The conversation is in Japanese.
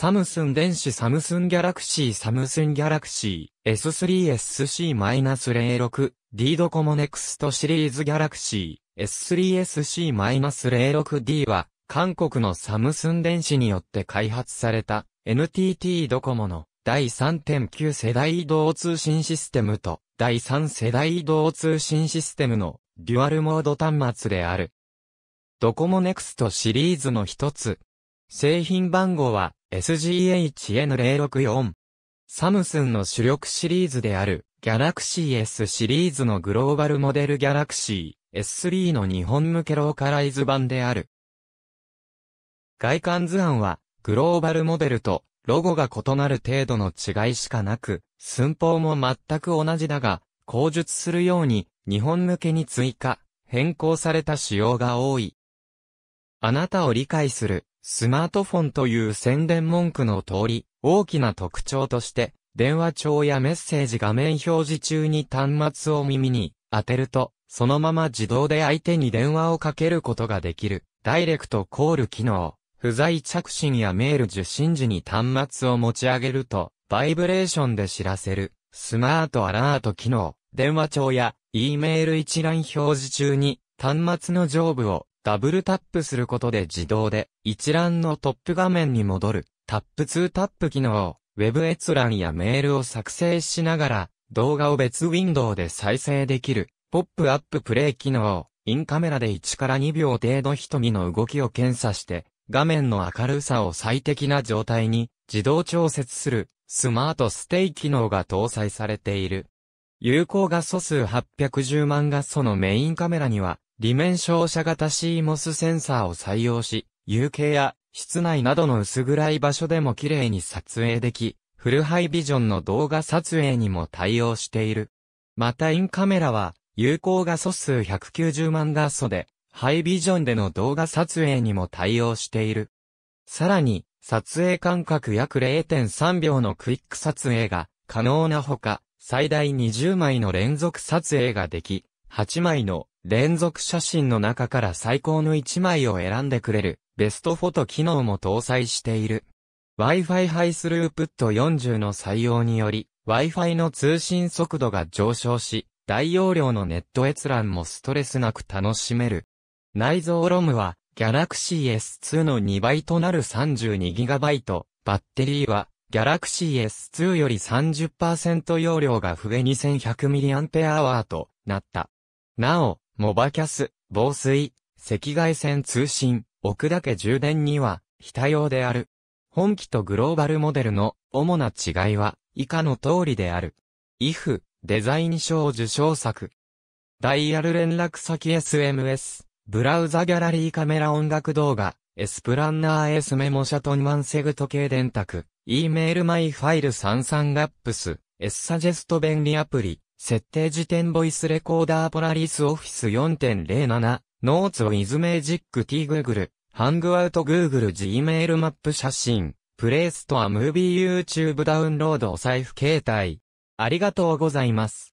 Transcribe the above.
サムスン電子サムスンギャラクシーサムスンギャラクシー S3SC-06 D ドコモネクストシリーズギャラクシー S3SC-06D は韓国のサムスン電子によって開発された NTT ドコモの第3.9世代移動通信システムと第3世代移動通信システムのデュアルモード端末である。ドコモネクストシリーズの一つ。製品番号は SGHN064。サムスンの主力シリーズである、ギャラクシー S シリーズのグローバルモデルギャラクシー S3 の日本向けローカライズ版である。外観図案は、グローバルモデルと、ロゴが異なる程度の違いしかなく、寸法も全く同じだが、口述するように、日本向けに追加、変更された仕様が多い。あなたを理解する。スマートフォンという宣伝文句の通り、大きな特徴として、電話帳やメッセージ画面表示中に端末を耳に当てると、そのまま自動で相手に電話をかけることができる、ダイレクトコール機能、不在着信やメール受信時に端末を持ち上げると、バイブレーションで知らせる、スマートアラート機能、電話帳や、E メール一覧表示中に、端末の上部をダブルタップすることで自動で一覧のトップ画面に戻るタップ2タップ機能をウェブ閲覧やメールを作成しながら動画を別ウィンドウで再生できるポップアッププレイ機能をインカメラで1から2秒程度瞳の動きを検査して画面の明るさを最適な状態に自動調節するスマートステイ機能が搭載されている。有効画素数810万画素のメインカメラには裏面照射型 CMOS センサーを採用し、有形や室内などの薄暗い場所でも綺麗に撮影でき、フルハイビジョンの動画撮影にも対応している。またインカメラは、有効画素数190万画素で、ハイビジョンでの動画撮影にも対応している。さらに、撮影間隔約0.3秒のクイック撮影が可能なほか、最大20枚の連続撮影ができ、8枚の連続写真の中から最高の1枚を選んでくれる、ベストフォト機能も搭載している。Wi-Fi ハイスループット40の採用により、Wi-Fi の通信速度が上昇し、大容量のネット閲覧もストレスなく楽しめる。内蔵ロムは、Galaxy S2 の2倍となる 32GB、バッテリーは、Galaxy S2 より30%容量が増え 2100mAh となった。なお、モバキャス、防水、赤外線通信、置くだけ充電には非対応である。本機とグローバルモデルの主な違いは以下の通りである。IF、デザイン賞受賞作。ダイヤル連絡先 SMS、ブラウザギャラリーカメラ音楽動画、エスプランナー S メモシャトンマンセグ時計電卓、E メールマイファイル33ガップス、S サジェスト便利アプリ、設定時点ボイスレコーダーポラリスオフィス4.07、ノーツをイズメージック T グーグルハングアウトグーグル Gmail マップ写真、プレイストアムービー YouTube ダウンロードお財布携帯。ありがとうございます。